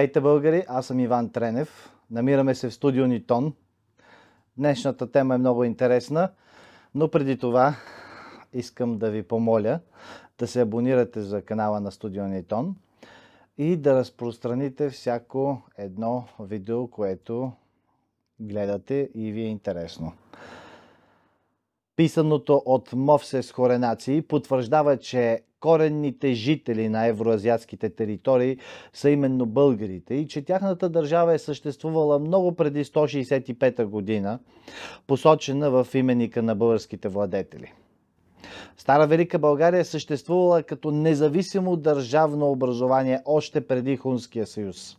Здравейте, българи! Аз съм Иван Тренев. Намираме се в студио Нитон. Днешната тема е много интересна, но преди това искам да ви помоля да се абонирате за канала на студио Нитон и да разпространите всяко едно видео, което гледате и ви е интересно. Писаното от Мовсес Хоренаци потвърждава, че коренните жители на евроазиатските територии са именно българите и че тяхната държава е съществувала много преди 165 година, посочена в именика на българските владетели. Стара Велика България е съществувала като независимо държавно образование още преди Хунския съюз.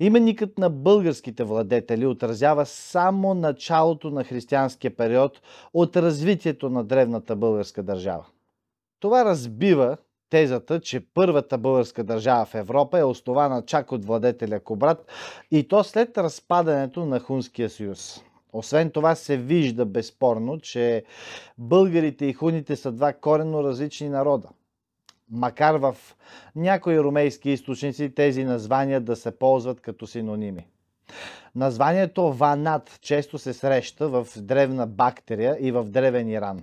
Именникът на българските владетели отразява само началото на християнския период от развитието на древната българска държава. Това разбива тезата, че първата българска държава в Европа е основана чак от владетеля Кобрат и то след разпадането на Хунския съюз. Освен това се вижда безспорно, че българите и хуните са два коренно различни народа. Макар в някои румейски източници тези названия да се ползват като синоними. Названието ванат често се среща в древна Бактерия и в древен Иран.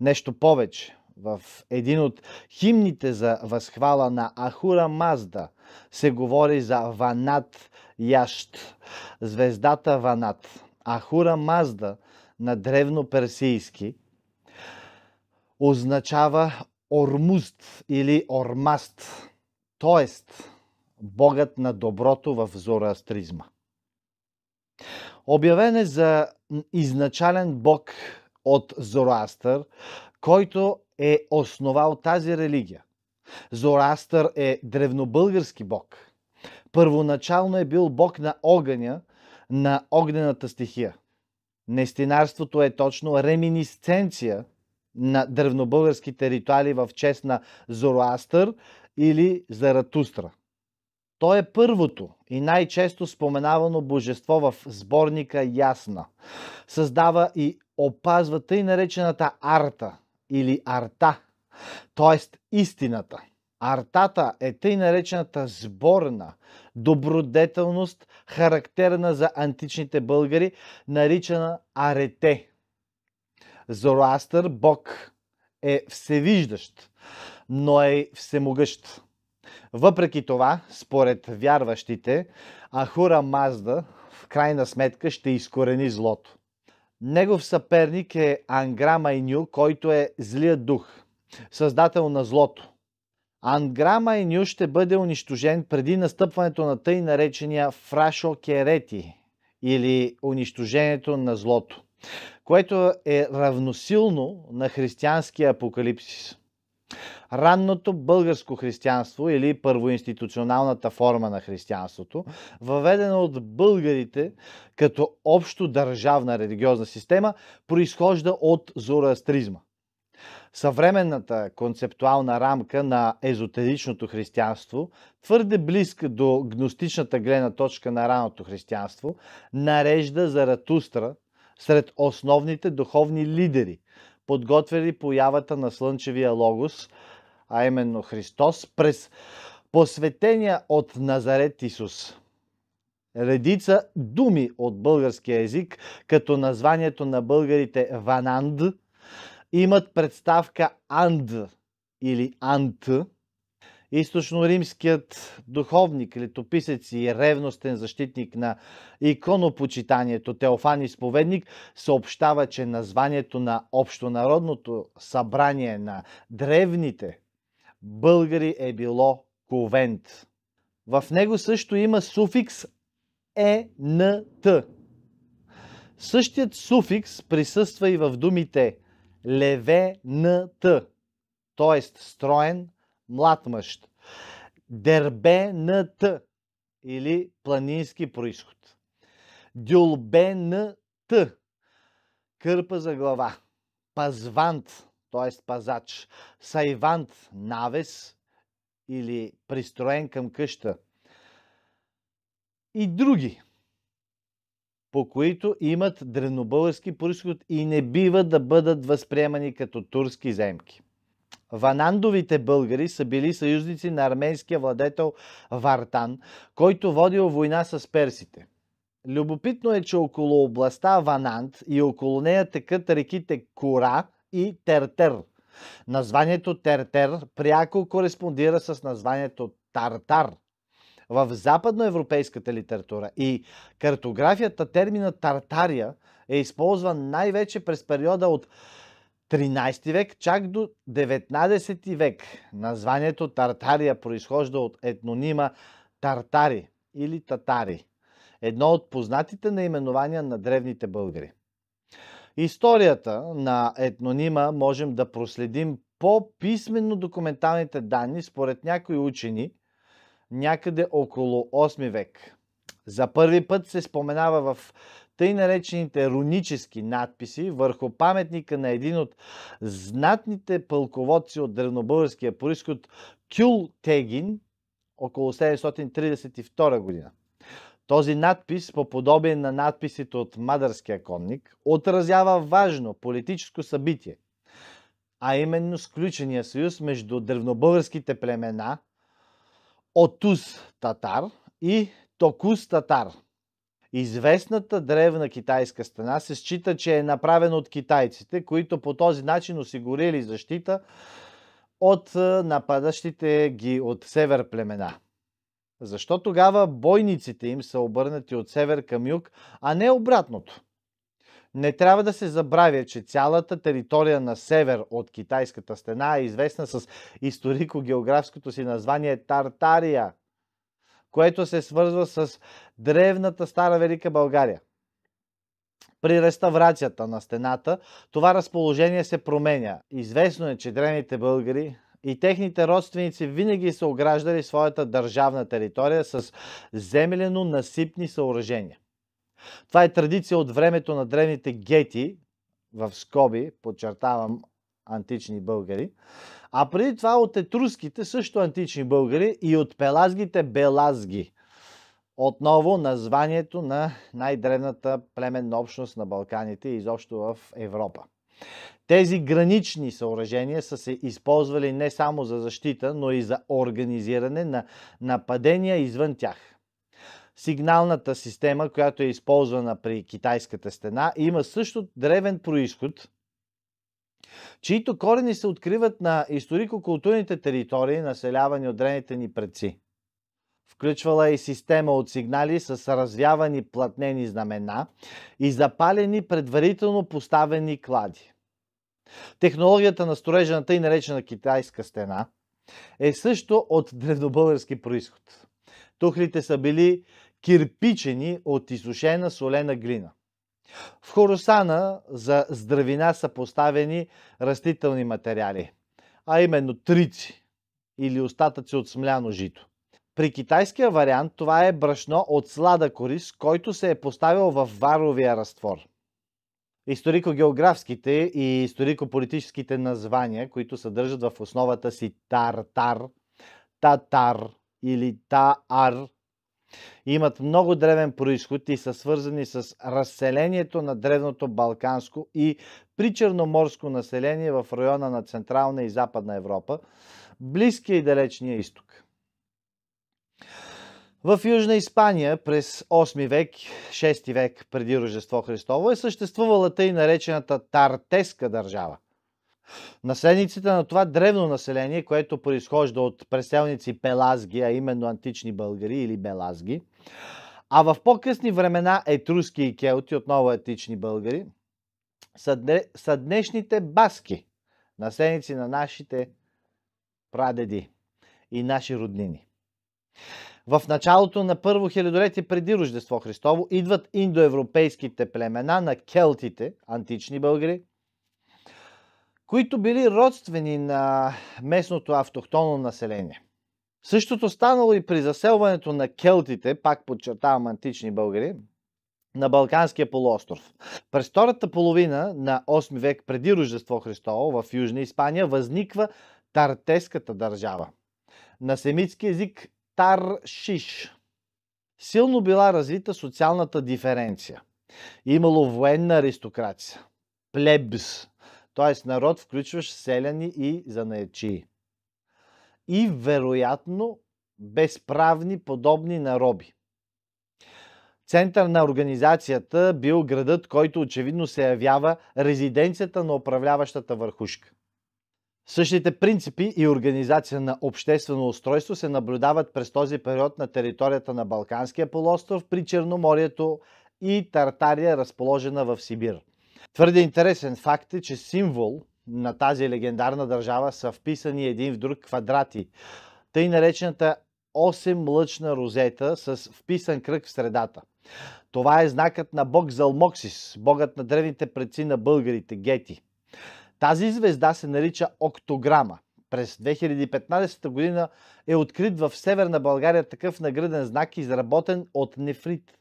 Нещо повече, в един от химните за възхвала на Ахура Мазда се говори за Ванат Ящ, звездата Ванат. Ахура Мазда на древно-персийски означава Ормуст или Ормаст, т.е. богът на доброто в зороастризма. Обявен е за изначален бог от Зороастър, който е основал тази религия. Зороастър е древнобългарски бог. Първоначално е бил бог на огъня, на огнената стихия. Нестинарството е точно реминисценция на древнобългарските ритуали в чест на Зороастър или Заратустра. Той е първото и най-често споменавано божество в сборника Ясна. Създава и опазва тъй наречената арта, или арта, т.е. истината. Артата е тъй наречената сборна добродетелност, характерна за античните българи, наричана арете. Зороастър, Бог, е всевиждащ, но е всемогъщ. Въпреки това, според вярващите, Ахура Мазда в крайна сметка ще изкорени злото. Негов съперник е Ангра Майню, който е злият дух, създател на злото. Ангра Майню ще бъде унищожен преди настъпването на тъй наречения Фрашо Керети или унищожението на злото, което е равносилно на християнския апокалипсис. Ранното българско християнство или първоинституционалната форма на християнството, въведена от българите като общо държавна религиозна система, произхожда от зороастризма. Съвременната концептуална рамка на езотеричното християнство, твърде близка до гностичната гледна точка на раното християнство, нарежда Заратустра сред основните духовни лидери подготвили появата на Слънчевия Логос, а именно Христос, през посветения от Назарет Исус. Редица думи от българския език, като названието на българите Вананд, имат представка Анд или Ант – източно-римският духовник, летописец и ревностен защитник на иконопочитанието Теофан Изповедник съобщава, че названието на Общонародното събрание на древните българи е било Ковент. В него също има суфикс ЕНТ. Същият суфикс присъства и в думите левент, т.е. строен, млад мъж. Т или планински происход. Т. кърпа за глава. Пазвант, т.е. пазач. Сайвант, навес или пристроен към къща. И други, по които имат древнобългарски происход и не бива да бъдат възприемани като турски земки. Ванандовите българи са били съюзници на арменския владетел Вартан, който водил война с персите. Любопитно е, че около областта Ванант и около нея текат реките Кора и Тертер. Названието Тертер пряко кореспондира с названието Тартар – в западноевропейската литература и картографията термина Тартария е използван най-вече през периода от 13 век, чак до 19 век. Названието Тартария произхожда от етнонима Тартари или Татари, едно от познатите наименования на древните българи. Историята на етнонима можем да проследим по писменно документалните данни според някои учени някъде около 8 век. За първи път се споменава в тъй наречените рунически надписи върху паметника на един от знатните пълководци от древнобългарския происход Кюл Тегин около 732 година. Този надпис, по подобие на надписите от Мадърския конник, отразява важно политическо събитие, а именно сключения съюз между древнобългарските племена Отус татар и Токус татар – Известната древна китайска стена се счита, че е направена от китайците, които по този начин осигурили защита от е, нападащите ги от север племена. Защо тогава бойниците им са обърнати от север към юг, а не обратното? Не трябва да се забравя, че цялата територия на север от китайската стена е известна с историко-географското си название Тартария – което се свързва с древната Стара Велика България. При реставрацията на стената това разположение се променя. Известно е, че древните българи и техните родственици винаги са ограждали своята държавна територия с землено-насипни съоръжения. Това е традиция от времето на древните гети, в скоби, подчертавам антични българи. А преди това от етруските също антични българи и от пелазгите белазги. Отново названието на най-древната племенна общност на Балканите и изобщо в Европа. Тези гранични съоръжения са се използвали не само за защита, но и за организиране на нападения извън тях. Сигналната система, която е използвана при китайската стена, има също древен происход – чието корени се откриват на историко-културните територии, населявани от древните ни предци. Включвала е и система от сигнали с развявани платнени знамена и запалени предварително поставени клади. Технологията на строежа и наречена китайска стена е също от древнобългарски происход. Тухлите са били кирпичени от изсушена солена глина. В хоросана за здравина са поставени растителни материали, а именно трици или остатъци от смляно жито. При китайския вариант това е брашно от слада корис, който се е поставил в варовия разтвор. Историко-географските и историко-политическите названия, които съдържат в основата си тартар, татар или таар, имат много древен происход и са свързани с разселението на древното балканско и причерноморско население в района на Централна и Западна Европа, Близкия и Далечния изток. В Южна Испания през 8 век, 6 век преди Рождество Христово е съществувала тъй наречената Тартеска държава – Наследниците на това древно население, което произхожда от преселници Пелазги, а именно антични българи или Белазги, а в по-късни времена етруски и келти, отново етични българи, са, са днешните баски, наследници на нашите прадеди и наши роднини. В началото на първо хилядолетие преди Рождество Христово идват индоевропейските племена на келтите, антични българи, които били родствени на местното автохтонно население. Същото станало и при заселването на келтите, пак подчертавам антични българи, на Балканския полуостров. През втората половина на 8 век преди Рождество Христово в Южна Испания възниква Тартеската държава. На семитски език Таршиш. Силно била развита социалната диференция. Имало военна аристокрация, плебс, т.е. народ включваш селяни и занаячи. И вероятно безправни подобни нароби. Център на организацията бил градът, който очевидно се явява резиденцията на управляващата върхушка. Същите принципи и организация на обществено устройство се наблюдават през този период на територията на Балканския полуостров при Черноморието и Тартария, разположена в Сибир. Твърде интересен факт е, че символ на тази легендарна държава са вписани един в друг квадрати. Тъй наречената 8 лъчна розета с вписан кръг в средата. Това е знакът на бог Залмоксис, богът на древните предци на българите Гети. Тази звезда се нарича октограма. През 2015 година е открит в Северна България такъв нагръден знак, изработен от нефрит.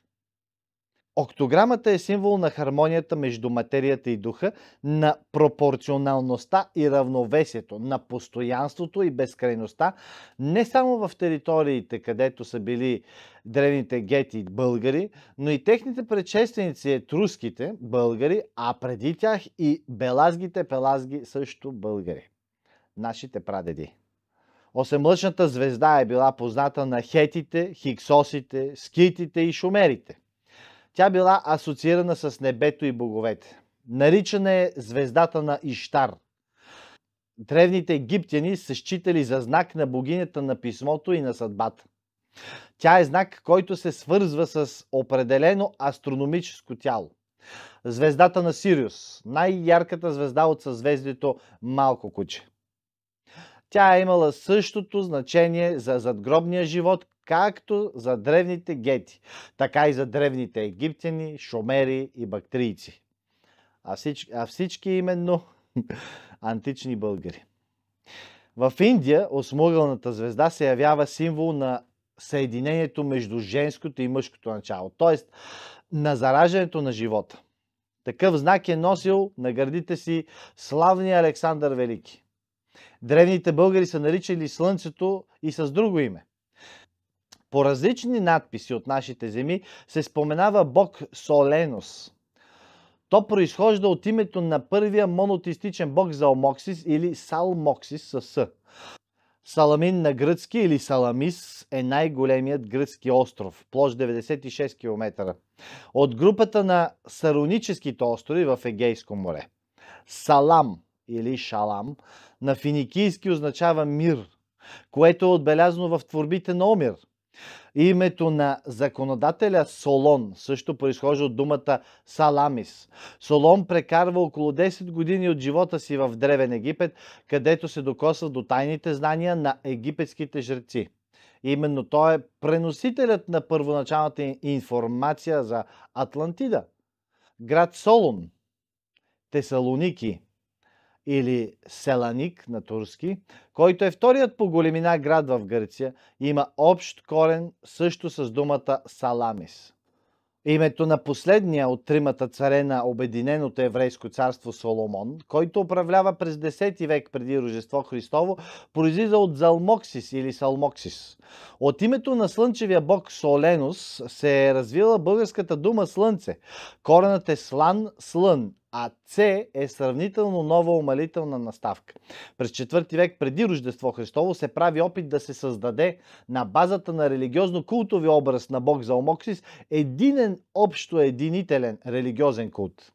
Октограмата е символ на хармонията между материята и духа, на пропорционалността и равновесието, на постоянството и безкрайността, не само в териториите, където са били древните гети българи, но и техните предшественици етруските българи, а преди тях и белазгите пелазги също българи. Нашите прадеди. Осемлъчната звезда е била позната на хетите, хиксосите, скитите и шумерите – тя била асоциирана с небето и боговете. Наричана е звездата на Иштар. Древните египтяни са считали за знак на богинята на писмото и на съдбата. Тя е знак, който се свързва с определено астрономическо тяло. Звездата на Сириус, най-ярката звезда от съзвездието Малко куче. Тя е имала същото значение за задгробния живот, както за древните гети, така и за древните египтяни, шумери и бактрийци. А всички, а всички именно антични българи. В Индия осмугълната звезда се явява символ на съединението между женското и мъжкото начало, т.е. на зараждането на живота. Такъв знак е носил на гърдите си славния Александър Велики. Древните българи са наричали Слънцето и с друго име по различни надписи от нашите земи се споменава бог Соленос. То произхожда от името на първия монотистичен бог Залмоксис или Салмоксис със С. Саламин на гръцки или Саламис е най-големият гръцки остров, площ 96 км. От групата на Сароническите острови в Егейско море. Салам или Шалам на финикийски означава мир, което е отбелязано в творбите на Омир – Името на законодателя Солон също произхожда от думата Саламис. Солон прекарва около 10 години от живота си в Древен Египет, където се докосва до тайните знания на египетските жреци. Именно той е преносителят на първоначалната информация за Атлантида. Град Солон, Тесалоники – или Селаник на турски, който е вторият по големина град в Гърция, има общ корен също с думата Саламис. Името на последния от тримата царе на Обединеното еврейско царство Соломон, който управлява през 10 век преди Рожество Христово, произлиза от Залмоксис или Салмоксис. От името на слънчевия бог Соленус се е развила българската дума Слънце. Коренът е слан, слън а С е сравнително нова умалителна наставка. През 4 век преди Рождество Христово се прави опит да се създаде на базата на религиозно-култови образ на Бог за Омоксис единен общо единителен религиозен култ.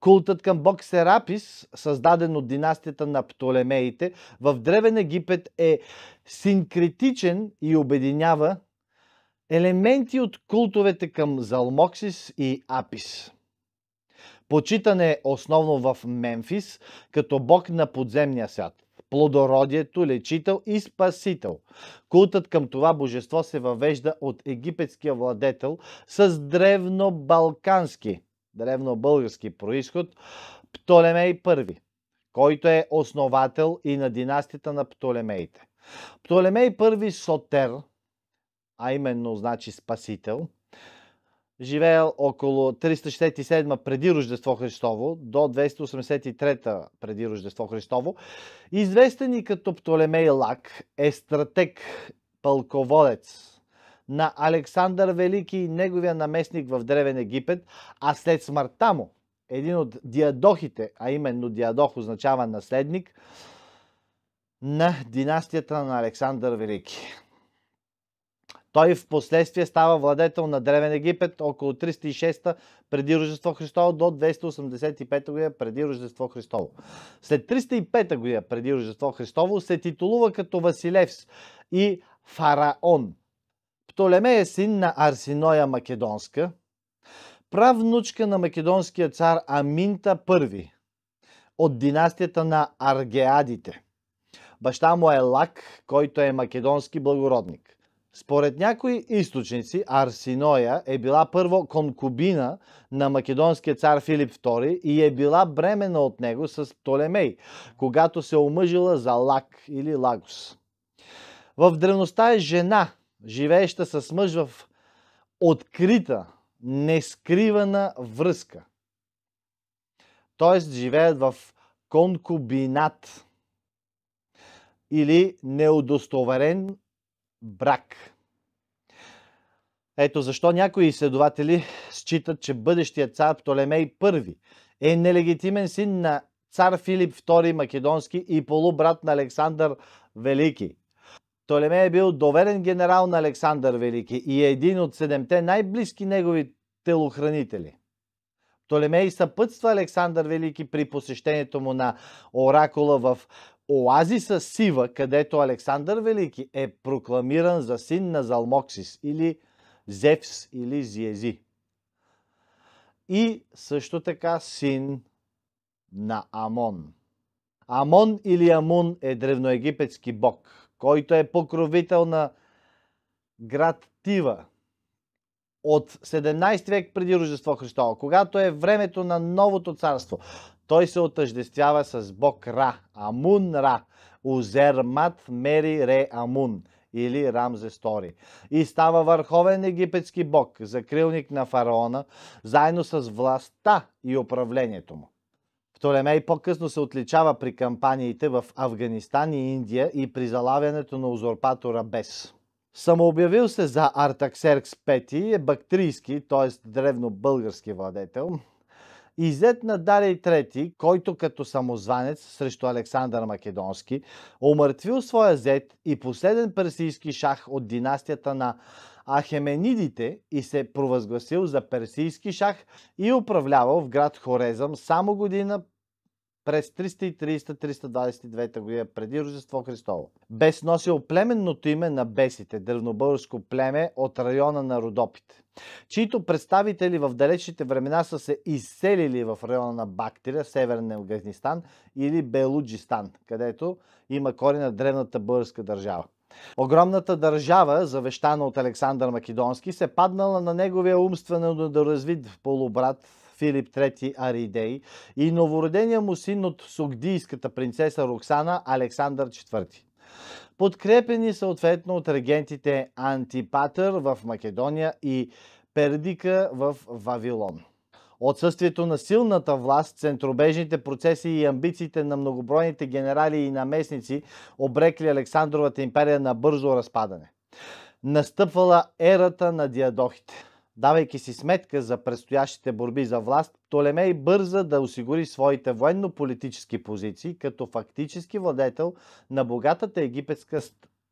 Култът към бог Серапис, създаден от династията на Птолемеите, в Древен Египет е синкретичен и обединява елементи от култовете към Залмоксис и Апис. Почитан е основно в Мемфис като бог на подземния свят, плодородието, лечител и спасител. Култът към това божество се въвежда от египетския владетел с древно-балкански, древно-български происход Птолемей I, който е основател и на династията на Птолемеите. Птолемей I Сотер, а именно значи спасител – живеел около 367 преди Рождество Христово до 283 преди Рождество Христово. Известен и като Птолемей Лак е стратег, пълководец на Александър Велики и неговия наместник в Древен Египет, а след смъртта му, един от диадохите, а именно диадох означава наследник, на династията на Александър Велики. Той в последствие става владетел на Древен Египет около 306 преди Рождество Христово до 285 година преди Рождество Христово. След 305 година преди Рождество Христово се титулува като Василевс и фараон. Птолемей е син на Арсиноя Македонска, правнучка на македонския цар Аминта I от династията на Аргеадите. Баща му е Лак, който е македонски благородник. Според някои източници Арсиноя е била първо конкубина на македонския цар Филип II и е била бремена от него с Толемей, когато се омъжила за Лак или Лагос. В древността е жена, живееща с мъж в открита, нескривана връзка. Тоест живеят в конкубинат или неудостоверен брак. Ето защо някои изследователи считат, че бъдещият цар Птолемей I е нелегитимен син на цар Филип II Македонски и полубрат на Александър Велики. Птолемей е бил доверен генерал на Александър Велики и е един от седемте най-близки негови телохранители. Птолемей съпътства Александър Велики при посещението му на оракула в оазиса Сива, където Александър Велики е прокламиран за син на Залмоксис или Зевс или Зиези. И също така син на Амон. Амон или Амун е древноегипетски бог, който е покровител на град Тива от 17 век преди Рождество Христово, когато е времето на новото царство. Той се отъждествява с бог Ра, Амун Ра, Узермат Мери Ре Амун или Рамзес Стори. И става върховен египетски бог, закрилник на фараона, заедно с властта и управлението му. Птолемей по-късно се отличава при кампаниите в Афганистан и Индия и при залавянето на узурпатора Бес. Самообявил се за Артаксеркс V, е бактрийски, т.е. древно български владетел, изет на Дарий III, който като самозванец срещу Александър Македонски омъртвил своя зет и последен персийски шах от династията на Ахеменидите и се провъзгласил за персийски шах и управлявал в град Хорезъм само година през 330-322 година преди Рождество Христово. Бес носил племенното име на бесите, древнобългарско племе от района на Родопите, чието представители в далечните времена са се изселили в района на Бактрия, Северен Афганистан или Белуджистан, където има кори на древната българска държава. Огромната държава, завещана от Александър Македонски, се паднала на неговия умствено недоразвит полубрат Филип III Аридей и новородения му син от сугдийската принцеса Роксана Александър IV. Подкрепени съответно от регентите Антипатър в Македония и Пердика в Вавилон. Отсъствието на силната власт, центробежните процеси и амбициите на многобройните генерали и наместници обрекли Александровата империя на бързо разпадане. Настъпвала ерата на диадохите – Давайки си сметка за предстоящите борби за власт, Толемей бърза да осигури своите военно-политически позиции като фактически владетел на богатата египетска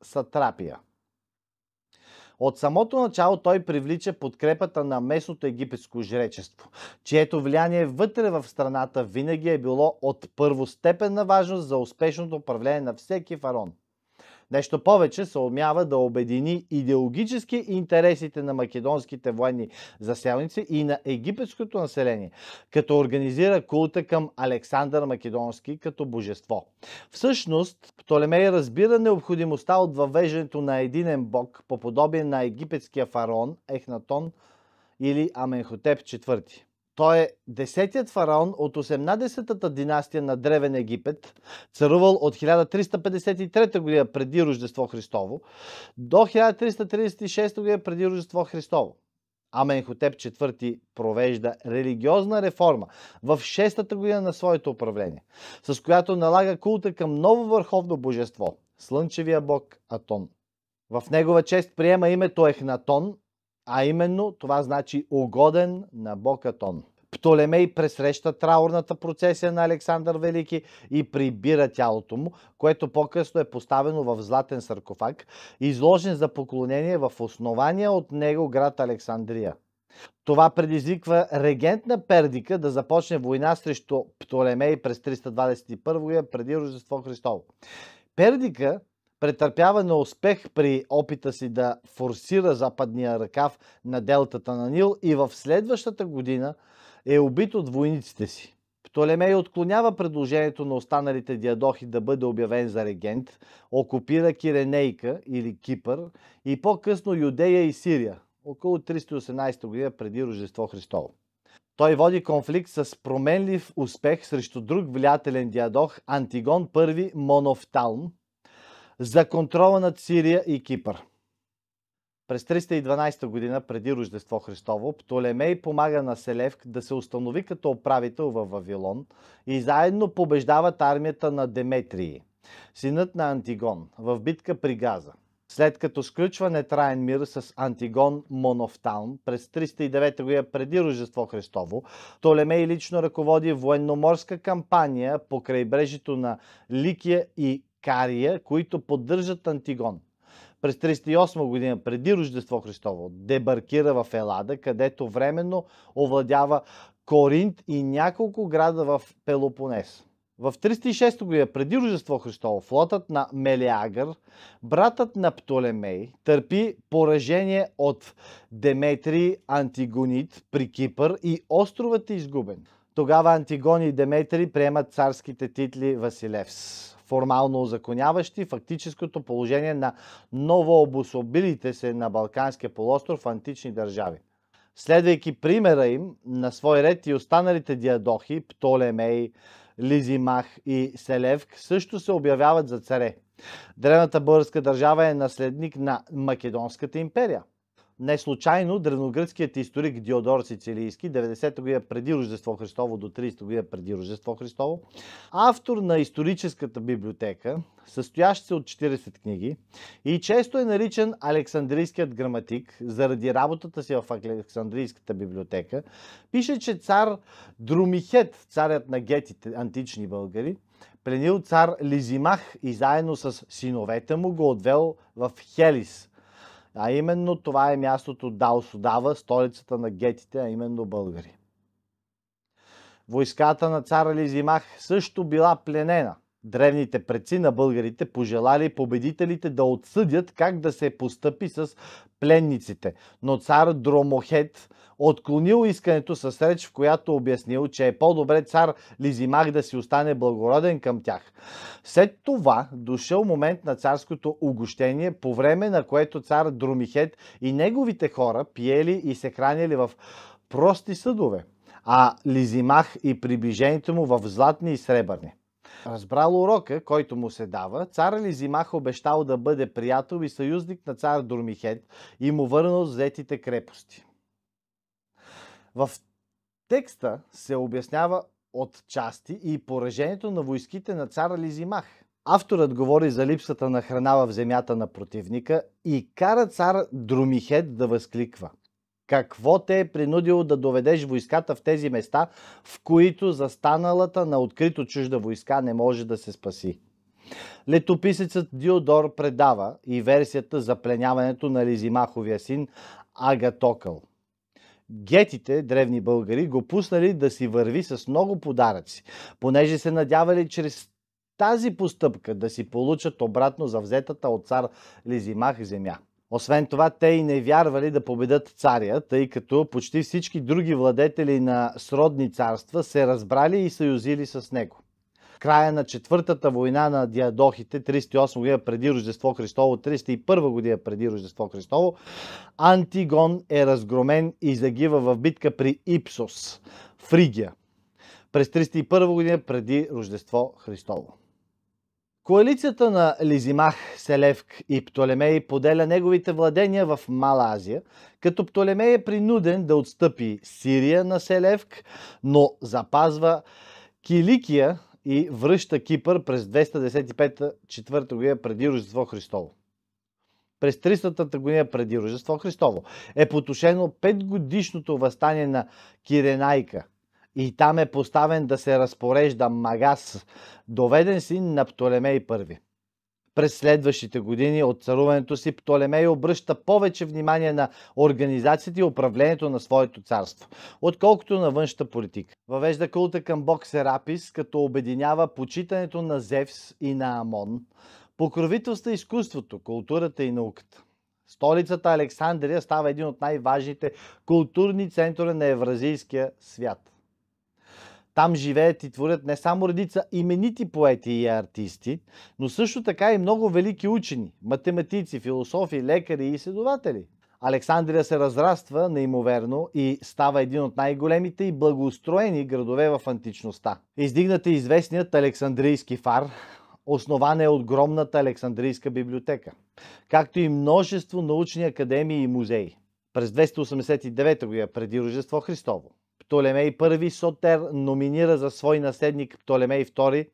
сатрапия. От самото начало той привлича подкрепата на местното египетско жречество, чието влияние вътре в страната винаги е било от първостепенна важност за успешното управление на всеки фарон. Нещо повече се умява да обедини идеологически интересите на македонските военни заселници и на египетското население, като организира култа към Александър Македонски като божество. Всъщност, Птолемей разбира необходимостта от въвеждането на единен бог по подобие на египетския фараон Ехнатон или Аменхотеп IV. Той е десетият фараон от 18-та династия на Древен Египет, царувал от 1353 г. преди Рождество Христово до 1336 г. преди Рождество Христово. Аменхотеп IV провежда религиозна реформа в 6-та година на своето управление, с която налага култа към ново върховно божество – Слънчевия бог Атон. В негова чест приема името Ехнатон, а именно това значи угоден на бог Атон. Птолемей пресреща траурната процесия на Александър Велики и прибира тялото му, което по-късно е поставено в златен саркофаг, изложен за поклонение в основания от него град Александрия. Това предизвиква регент на Пердика да започне война срещу Птолемей през 321 я преди Рождество Христово. Пердика претърпява на успех при опита си да форсира западния ръкав на делтата на Нил и в следващата година – е убит от войниците си. Птолемей отклонява предложението на останалите диадохи да бъде обявен за регент, окупира Киренейка или Кипър и по-късно Юдея и Сирия, около 318 г. преди Рождество Христово. Той води конфликт с променлив успех срещу друг влиятелен диадох Антигон I Монофталм за контрола над Сирия и Кипър. През 312 година преди Рождество Христово Птолемей помага на Селевк да се установи като управител във Вавилон и заедно побеждават армията на Деметрии, синът на Антигон, в битка при Газа. След като сключва нетраен мир с Антигон Монофталм през 309 година преди Рождество Христово, Толемей лично ръководи военноморска кампания по крайбрежието на Ликия и Кария, които поддържат Антигон – през 38 година преди Рождество Христово дебаркира в Елада, където временно овладява Коринт и няколко града в Пелопонес. В 306 година преди Рождество Христово флотът на Мелиагър, братът на Птолемей, търпи поражение от Деметрий Антигонит при Кипър и островът е изгубен. Тогава Антигон и Деметри приемат царските титли Василевс формално озаконяващи фактическото положение на новообособилите се на Балканския полуостров антични държави. Следвайки примера им, на свой ред и останалите диадохи, Птолемей, Лизимах и Селевк също се обявяват за царе. Древната българска държава е наследник на Македонската империя. Не случайно древногръцкият историк Диодор Сицилийски, 90 година преди Рождество Христово до 30 година преди Рождество Христово, автор на историческата библиотека, състоящ се от 40 книги и често е наричан Александрийският граматик заради работата си в Александрийската библиотека, пише, че цар Друмихет, царят на гетите, антични българи, пленил цар Лизимах и заедно с синовете му го отвел в Хелис – а именно това е мястото Дава, столицата на гетите, а именно българи. Войската на цар Лизимах също била пленена. Древните предци на българите пожелали победителите да отсъдят как да се постъпи с пленниците. Но цар Дромохет отклонил искането с реч, в която обяснил, че е по-добре цар Лизимах да си остане благороден към тях. След това дошъл момент на царското огощение, по време на което цар Друмихет и неговите хора пиели и се хранили в прости съдове, а Лизимах и приближението му в златни и сребърни. Разбрал урока, който му се дава, цар Лизимах обещал да бъде приятел и съюзник на цар Дормихет и му върнал взетите крепости. В текста се обяснява от части и поражението на войските на цар Лизимах. Авторът говори за липсата на храна в земята на противника и кара цар Друмихет да възкликва. Какво те е принудило да доведеш войската в тези места, в които застаналата на открито чужда войска не може да се спаси? Летописецът Диодор предава и версията за пленяването на Лизимаховия син Агатокъл гетите, древни българи, го пуснали да си върви с много подаръци, понеже се надявали чрез тази постъпка да си получат обратно за взетата от цар Лизимах земя. Освен това, те и не вярвали да победат царя, тъй като почти всички други владетели на сродни царства се разбрали и съюзили с него края на четвъртата война на диадохите, 308 година преди Рождество Христово, 301 година преди Рождество Христово, Антигон е разгромен и загива в битка при Ипсос, Фригия, през 301 година преди Рождество Христово. Коалицията на Лизимах, Селевк и Птолемей поделя неговите владения в Мала Азия, като Птолемей е принуден да отстъпи Сирия на Селевк, но запазва Киликия и връща Кипър през 295 четвърта година преди Рождество Христово. През 300-та година преди Рождество Христово е потушено 5 годишното възстание на Киренайка и там е поставен да се разпорежда Магас, доведен син на Птолемей I през следващите години от царуването си Птолемей обръща повече внимание на организацията и управлението на своето царство, отколкото на външната политика. Въвежда култа към бог Серапис, като обединява почитането на Зевс и на Амон, покровителства изкуството, културата и науката. Столицата Александрия става един от най-важните културни центрове на евразийския свят. Там живеят и творят не само редица именити поети и артисти, но също така и много велики учени, математици, философи, лекари и изследователи. Александрия се разраства неимоверно и става един от най-големите и благоустроени градове в античността. Издигнат е известният Александрийски фар, основан е огромната Александрийска библиотека, както и множество научни академии и музеи. През 289 г. преди Рождество Христово Птолемей I Сотер номинира за свой наследник Птолемей II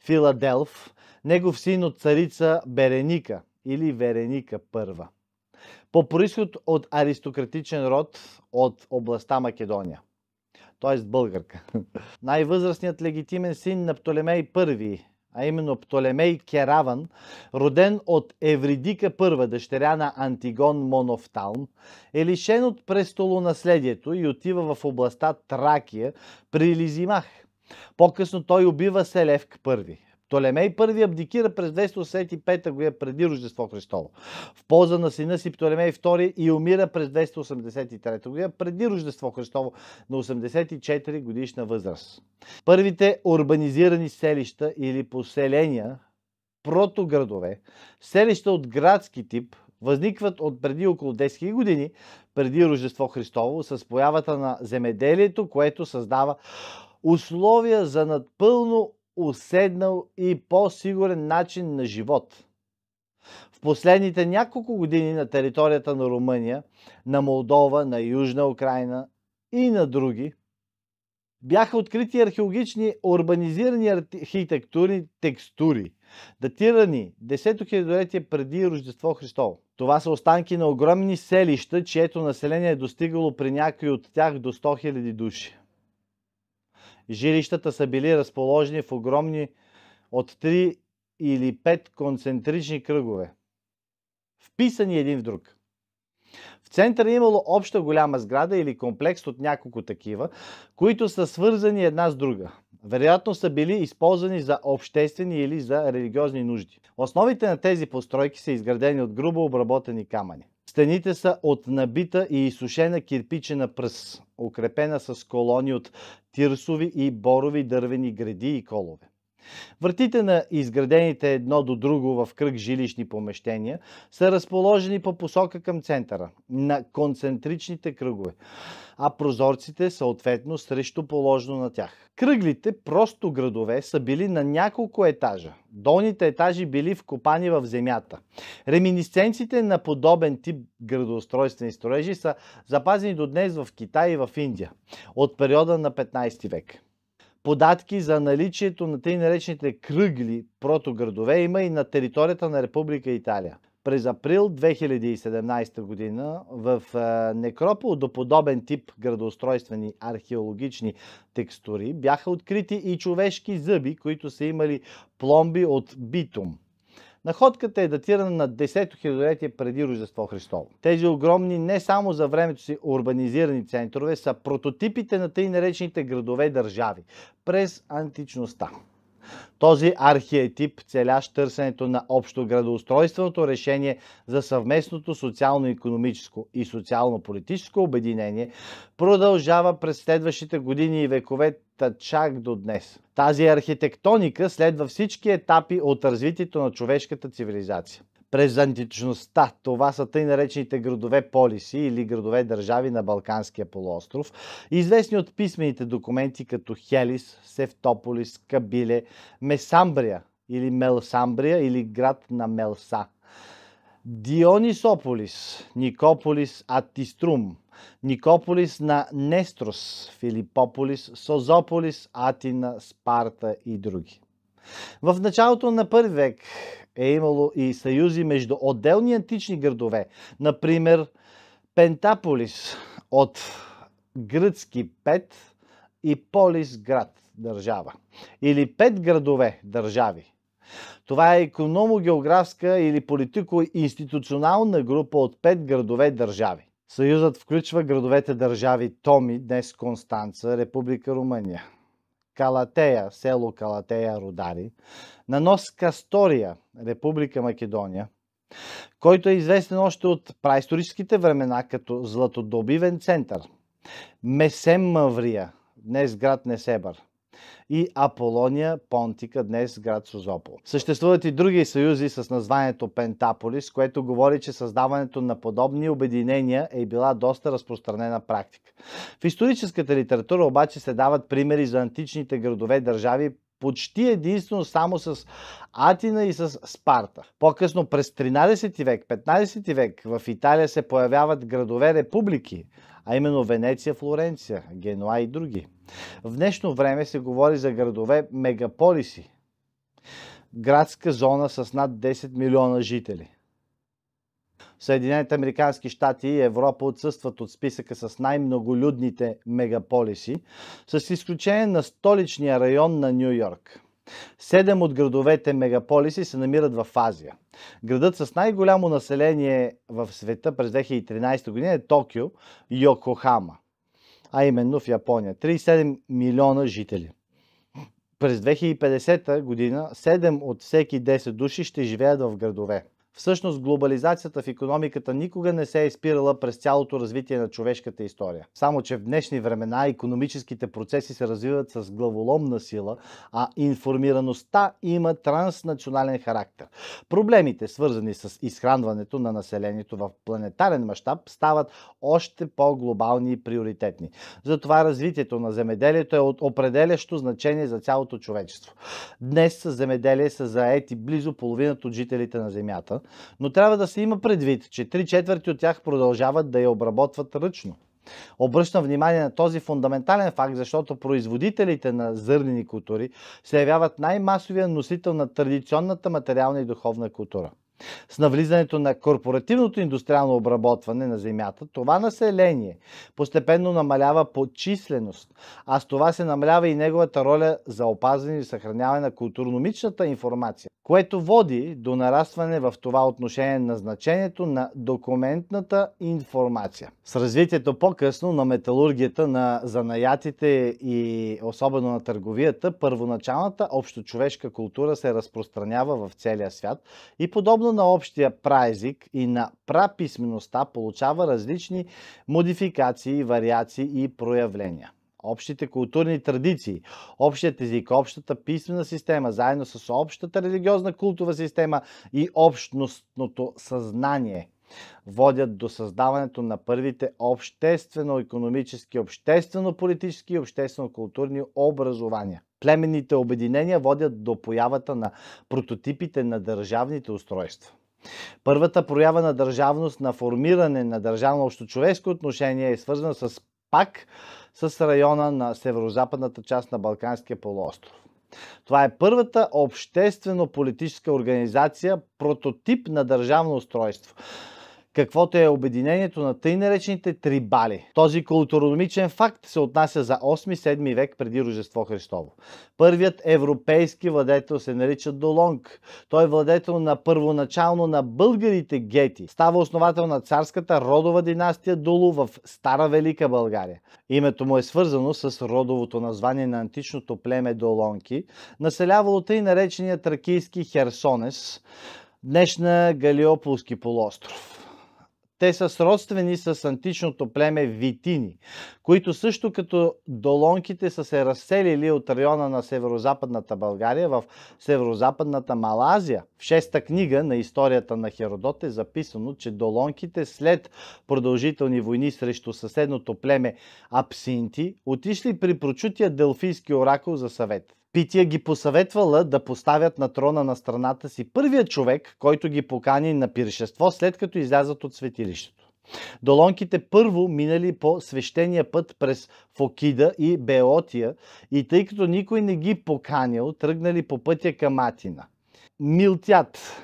Филаделф, негов син от царица Береника или Вереника I. По происход от аристократичен род от областта Македония т.е. българка. Най-възрастният легитимен син на Птолемей I, а именно Птолемей Кераван, роден от Евридика I, дъщеря на Антигон Монофталм, е лишен от престолонаследието и отива в областта Тракия при Лизимах. По-късно той убива Селевк I. Птолемей първи абдикира през 285 година преди Рождество Христово. В полза на сина си Птолемей II и умира през 283 година преди Рождество Христово на 84 годишна възраст. Първите урбанизирани селища или поселения, протоградове, селища от градски тип – възникват от преди около 10 000 години, преди Рождество Христово, с появата на земеделието, което създава условия за надпълно уседнал и по-сигурен начин на живот. В последните няколко години на територията на Румъния, на Молдова, на Южна Украина и на други бяха открити археологични урбанизирани архитектурни текстури, датирани 10 хилядолетие преди Рождество Христово. Това са останки на огромни селища, чието население е достигало при някои от тях до 100 000 души. Жилищата са били разположени в огромни от 3 или 5 концентрични кръгове, вписани един в друг. В центъра е имало обща голяма сграда или комплекс от няколко такива, които са свързани една с друга. Вероятно са били използвани за обществени или за религиозни нужди. Основите на тези постройки са изградени от грубо обработени камъни. Стените са от набита и изсушена кирпичена пръс, укрепена с колони от тирсови и борови дървени гради и колове. Вратите на изградените едно до друго в кръг жилищни помещения са разположени по посока към центъра на концентричните кръгове, а прозорците съответно срещу положено на тях. Кръглите просто градове са били на няколко етажа. Долните етажи били вкопани в земята. Реминисценците на подобен тип градоустройствени строежи са запазени до днес в Китай и в Индия от периода на 15 век податки за наличието на тъй наречените кръгли протоградове има и на територията на Република Италия. През април 2017 година в е, Некропол до подобен тип градоустройствени археологични текстури бяха открити и човешки зъби, които са имали пломби от битум. Находката е датирана на 10-то хилядолетие преди Рождество Христово. Тези огромни не само за времето си урбанизирани центрове са прототипите на тъй наречените градове-държави през античността. Този архиетип, целящ търсенето на общо градоустройственото решение за съвместното социално-економическо и социално-политическо обединение, продължава през следващите години и векове чак до днес. Тази архитектоника следва всички етапи от развитието на човешката цивилизация. През античността това са тъй наречените градове полиси или градове държави на Балканския полуостров, известни от писмените документи като Хелис, Севтополис, Кабиле, Месамбрия или Мелсамбрия или град на Мелса. Дионисополис, Никополис, Атиструм – Никополис на Нестрос, Филипополис, Созополис, Атина, Спарта и други. В началото на първи век е имало и съюзи между отделни антични градове, например Пентаполис от гръцки Пет и Полис град държава. Или пет градове държави. Това е економо-географска или политико-институционална група от пет градове държави. Съюзът включва градовете държави Томи, днес Констанца, Република Румъния, Калатея, село Калатея, Родари, Нос Кастория, Република Македония, който е известен още от праисторическите времена като златодобивен център, Месем Маврия, днес град Несебър, и Аполония Понтика, днес град Созопол. Съществуват и други съюзи с названието Пентаполис, което говори, че създаването на подобни обединения е била доста разпространена практика. В историческата литература обаче се дават примери за античните градове държави, почти единствено само с Атина и с Спарта. По-късно през 13 век, 15 век в Италия се появяват градове-републики, а именно Венеция, Флоренция, Генуа и други. В днешно време се говори за градове-мегаполиси. Градска зона с над 10 милиона жители – Съединените Американски щати и Европа отсъстват от списъка с най-многолюдните мегаполиси, с изключение на столичния район на Нью Йорк. Седем от градовете мегаполиси се намират в Азия. Градът с най-голямо население в света през 2013 година е Токио, Йокохама, а именно в Япония. 37 милиона жители. През 2050 година 7 от всеки 10 души ще живеят в градове. Всъщност глобализацията в економиката никога не се е изпирала през цялото развитие на човешката история. Само, че в днешни времена економическите процеси се развиват с главоломна сила, а информираността има транснационален характер. Проблемите, свързани с изхранването на населението в планетарен мащаб, стават още по-глобални и приоритетни. Затова развитието на земеделието е от определящо значение за цялото човечество. Днес с земеделие са заети близо половината от жителите на Земята но трябва да се има предвид, че три четвърти от тях продължават да я обработват ръчно. Обръщам внимание на този фундаментален факт, защото производителите на зърнени култури се явяват най-масовия носител на традиционната материална и духовна култура. С навлизането на корпоративното индустриално обработване на земята, това население постепенно намалява по численост, а с това се намалява и неговата роля за опазване и съхраняване на културномичната информация, което води до нарастване в това отношение на значението на документната информация. С развитието по-късно на металургията, на занаятите и особено на търговията, първоначалната общочовешка култура се разпространява в целия свят и подобно Подобно на общия праезик и на праписмеността получава различни модификации, вариации и проявления. Общите културни традиции, общият език, общата писмена система, заедно с общата религиозна култова система и общностното съзнание – водят до създаването на първите обществено-економически, обществено-политически и обществено-културни образования. Племенните обединения водят до появата на прототипите на държавните устройства. Първата проява на държавност, на формиране на държавно общочовешко отношение е свързана с пак с района на северо-западната част на Балканския полуостров. Това е първата обществено-политическа организация, прототип на държавно устройство каквото е обединението на тъй наречените трибали. Този културономичен факт се отнася за 8-7 век преди Рождество Христово. Първият европейски владетел се нарича Долонг. Той е владетел на първоначално на българите гети. Става основател на царската родова династия Долу в Стара Велика България. Името му е свързано с родовото название на античното племе Долонки, населявало тъй наречения тракийски Херсонес, днешна Галиополски полуостров. Те са сродствени с античното племе Витини, които също като долонките са се разселили от района на северо-западната България в северо-западната Малазия. В шеста книга на историята на Херодот е записано, че долонките след продължителни войни срещу съседното племе Апсинти отишли при прочутия Делфийски оракъл за съвет. Пития ги посъветвала да поставят на трона на страната си първия човек, който ги покани на пиршество, след като излязат от светилището. Долонките първо минали по свещения път през Фокида и Беотия и тъй като никой не ги поканял, тръгнали по пътя към Атина. Милтят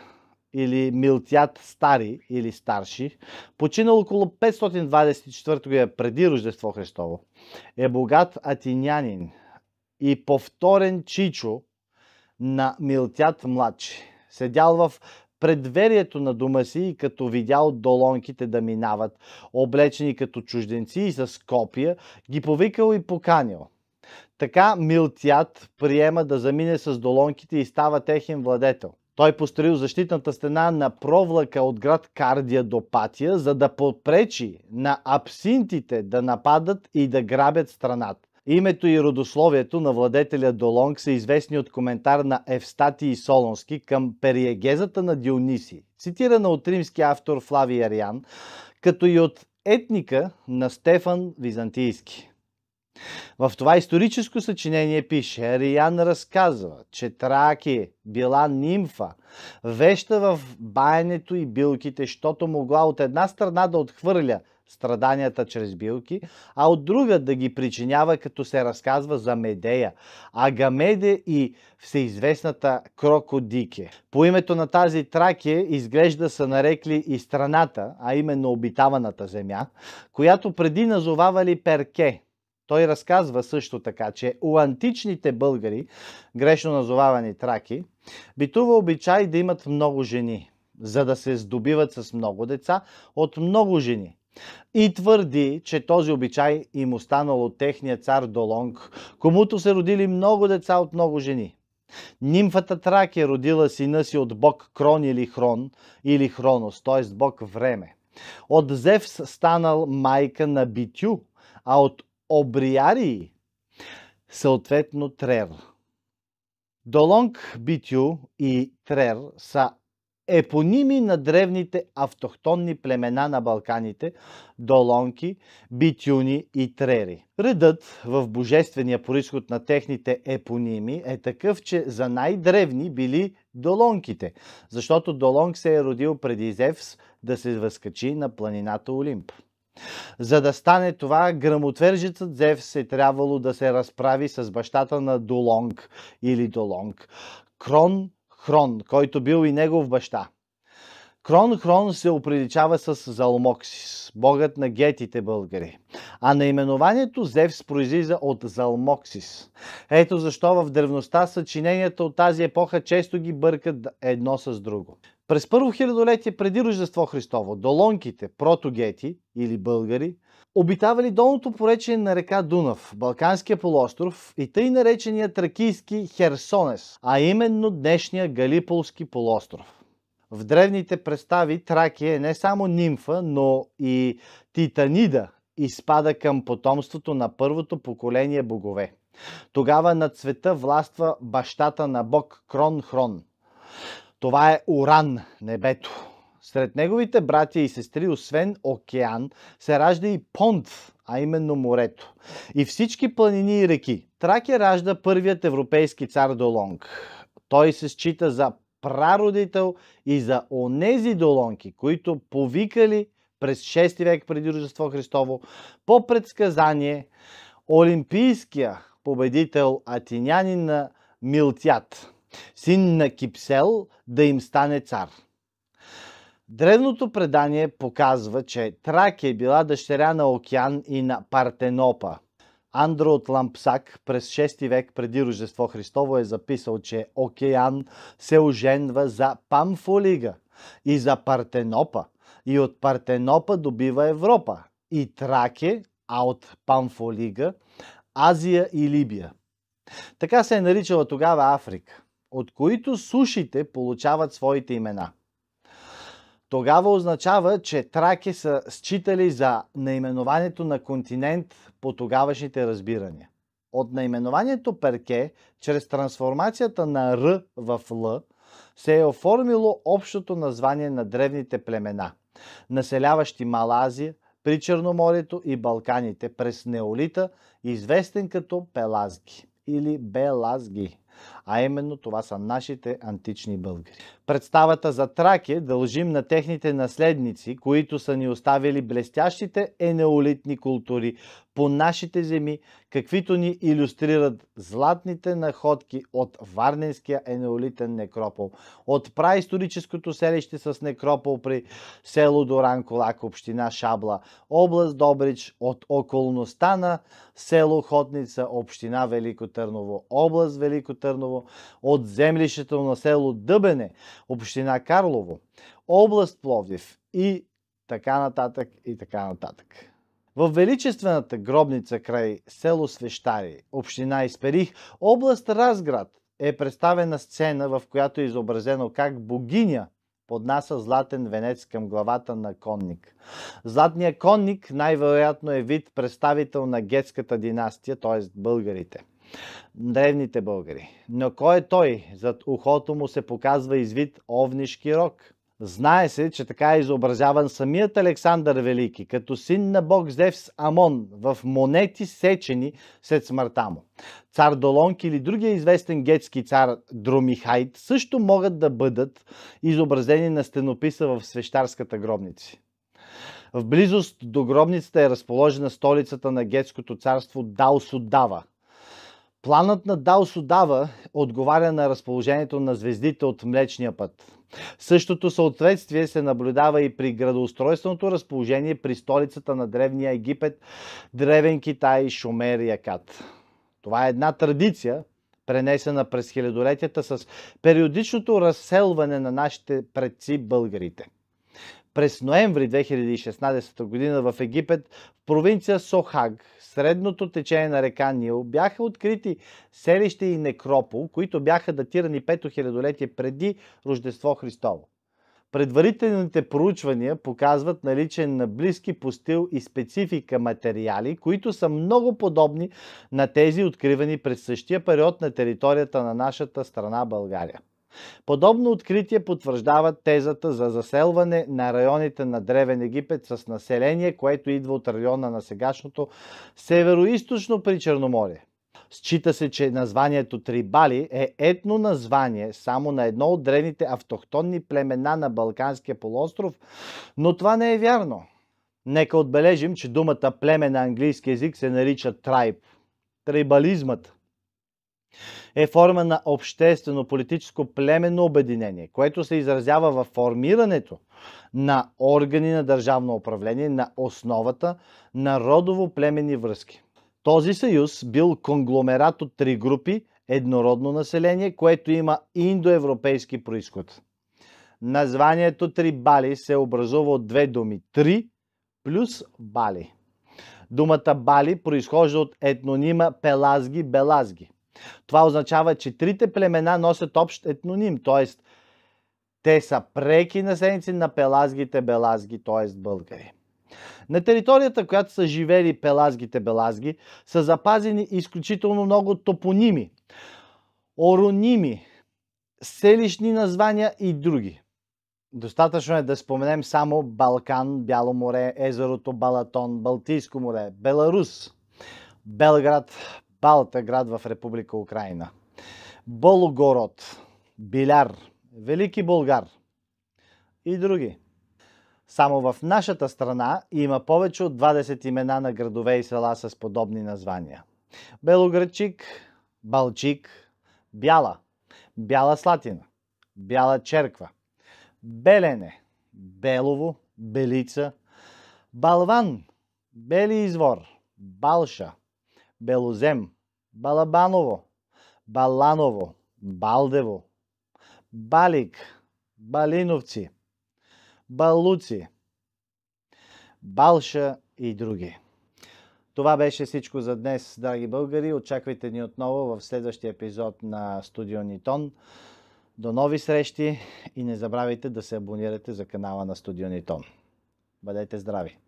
или Милтят Стари или Старши, починал около 524 г. преди Рождество Христово, е богат атинянин – и повторен чичо на Милтят младши. Седял в предверието на дома си и като видял долонките да минават, облечени като чужденци и с копия, ги повикал и поканил. Така Милтят приема да замине с долонките и става техен владетел. Той построил защитната стена на провлака от град Кардия до Патия, за да попречи на абсинтите да нападат и да грабят страната. Името и родословието на владетеля Долонг са известни от коментар на Евстати и Солонски към Периегезата на Диониси, цитирана от римски автор Флавий Ариан, като и от етника на Стефан Византийски. В това историческо съчинение пише, Ариан разказва, че Траки е била нимфа, веща в баенето и билките, щото могла от една страна да отхвърля – страданията чрез билки, а от друга да ги причинява, като се разказва за Медея, Агамеде и всеизвестната Крокодике. По името на тази Тракия изглежда са нарекли и страната, а именно обитаваната земя, която преди назовавали Перке, той разказва също така, че у античните българи, грешно назовавани траки, битува обичай да имат много жени, за да се здобиват с много деца от много жени. И твърди, че този обичай им останал от техния цар Долонг, комуто се родили много деца от много жени. Нимфата Трак е родила сина си от бог Крон или Хрон, или Хронос, т.е. бог Време. От Зевс станал майка на Битю, а от Обриарии съответно Трер. Долонг Битю и Трер са епоними на древните автохтонни племена на Балканите – долонки, битюни и трери. Редът в божествения происход на техните епоними е такъв, че за най-древни били долонките, защото Долонг се е родил преди Зевс да се възкачи на планината Олимп. За да стане това, грамотвержецът Зевс е трябвало да се разправи с бащата на Долонг или Долонг, Крон Хрон, който бил и негов баща. Крон Хрон се оприличава с Залмоксис, богът на гетите българи. А наименованието Зевс произлиза от Залмоксис. Ето защо в древността съчиненията от тази епоха често ги бъркат едно с друго. През първо хилядолетие преди Рождество Христово, долонките, протогети или българи, обитавали долното поречение на река Дунав, Балканския полуостров и тъй наречения тракийски Херсонес, а именно днешния Галиполски полуостров. В древните представи Тракия е не само нимфа, но и Титанида изпада към потомството на първото поколение богове. Тогава над света властва бащата на бог Крон Хрон. Това е Уран, небето, сред неговите братя и сестри, освен океан, се ражда и понт, а именно морето. И всички планини и реки. Тракия ражда първият европейски цар Долонг. Той се счита за прародител и за онези долонки, които повикали през 6 век преди Рождество Христово по предсказание олимпийския победител атинянина на Милтят, син на Кипсел, да им стане цар. Древното предание показва, че Тракия е била дъщеря на Океан и на Партенопа. Андро от Лампсак през 6 век преди Рождество Христово е записал, че Океан се оженва за Памфолига и за Партенопа и от Партенопа добива Европа и Траке, а от Памфолига Азия и Либия. Така се е наричала тогава Африка, от които сушите получават своите имена – тогава означава, че траки са считали за наименованието на континент по тогавашните разбирания. От наименованието Перке, чрез трансформацията на Р в Л, се е оформило общото название на древните племена, населяващи Малазия, при Черноморието и Балканите през неолита, известен като Пелазги или Белазги а именно това са нашите антични българи. Представата за Траке дължим на техните наследници, които са ни оставили блестящите енеолитни култури по нашите земи, каквито ни иллюстрират златните находки от Варненския енеолитен некропол, от праисторическото селище с некропол при село Доран Колак, община Шабла, област Добрич, от околността на село Хотница, община Велико Търново, област Велико Търново, Карлово, от землището на село Дъбене, община Карлово, област Пловдив и така нататък и така нататък. В величествената гробница край село Свещари, община Исперих, област Разград е представена сцена, в която е изобразено как богиня поднася златен венец към главата на конник. Златният конник най-вероятно е вид представител на гетската династия, т.е. българите – древните българи. Но кой е той? Зад ухото му се показва извит овнишки рок? Знае се, че така е изобразяван самият Александър Велики, като син на бог Зевс Амон, в монети сечени след смъртта му. Цар Долонк или другия известен гетски цар Дромихайт също могат да бъдат изобразени на стенописа в свещарската гробница. В близост до гробницата е разположена столицата на гетското царство Даусодава – Планът на Даосудава отговаря на разположението на звездите от Млечния път. Същото съответствие се наблюдава и при градоустройственото разположение при столицата на Древния Египет, Древен Китай, Шумер и Акад. Това е една традиция, пренесена през хилядолетията с периодичното разселване на нашите предци българите през ноември 2016 година в Египет, в провинция Сохаг, средното течение на река Нил, бяха открити селище и некропол, които бяха датирани 5 хилядолетие преди Рождество Христово. Предварителните проучвания показват наличен на близки постил и специфика материали, които са много подобни на тези откривани през същия период на територията на нашата страна България. Подобно откритие потвърждава тезата за заселване на районите на Древен Египет с население, което идва от района на сегашното северо-источно при Черноморие. Счита се, че названието Трибали е етно название само на едно от древните автохтонни племена на Балканския полуостров, но това не е вярно. Нека отбележим, че думата племе на английски язик се нарича трайб Трибализмът е форма на обществено-политическо племенно обединение, което се изразява във формирането на органи на държавно управление на основата на родово-племени връзки. Този съюз бил конгломерат от три групи еднородно население, което има индоевропейски происход. Названието Три Бали се образува от две думи – три плюс бали. Думата бали произхожда от етнонима пелазги-белазги това означава, че трите племена носят общ етноним, т.е. те са преки наследници на пелазгите белазги, т.е. българи. На територията, която са живели пелазгите белазги, са запазени изключително много топоними, ороними, селищни названия и други. Достатъчно е да споменем само Балкан, Бяло море, езерото Балатон, Балтийско море, Беларус, Белград, Балта град в Република Украина. Бологород, Биляр, Велики Българ и други. Само в нашата страна има повече от 20 имена на градове и села с подобни названия. Белоградчик, Балчик, Бяла, Бяла Слатина, Бяла Черква, Белене, Белово, Белица, Балван, Бели извор, Балша, Белозем, Балабаново, Баланово, Балдево, Балик, Балиновци, Балуци, Балша и други. Това беше всичко за днес, драги българи. Очаквайте ни отново в следващия епизод на Студио Нитон. До нови срещи и не забравяйте да се абонирате за канала на Студио Нитон. Бъдете здрави!